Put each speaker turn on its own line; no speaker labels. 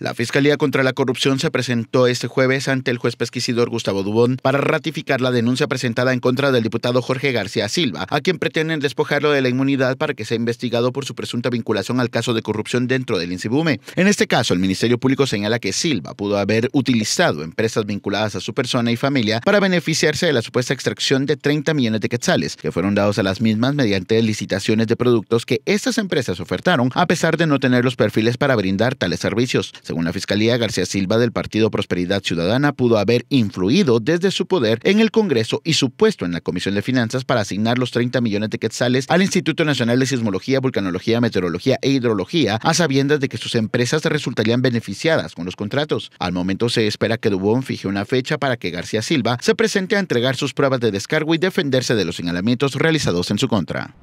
La Fiscalía contra la Corrupción se presentó este jueves ante el juez pesquisidor Gustavo Dubón para ratificar la denuncia presentada en contra del diputado Jorge García Silva, a quien pretenden despojarlo de la inmunidad para que sea investigado por su presunta vinculación al caso de corrupción dentro del Insibume. En este caso, el Ministerio Público señala que Silva pudo haber utilizado empresas vinculadas a su persona y familia para beneficiarse de la supuesta extracción de 30 millones de quetzales, que fueron dados a las mismas mediante licitaciones de productos que estas empresas ofertaron, a pesar de no tener los perfiles para brindar tales servicios. Según la Fiscalía, García Silva del Partido Prosperidad Ciudadana pudo haber influido desde su poder en el Congreso y su puesto en la Comisión de Finanzas para asignar los 30 millones de quetzales al Instituto Nacional de Sismología, Vulcanología, Meteorología e Hidrología, a sabiendas de que sus empresas resultarían beneficiadas con los contratos. Al momento se espera que Dubón fije una fecha para que García Silva se presente a entregar sus pruebas de descargo y defenderse de los señalamientos realizados en su contra.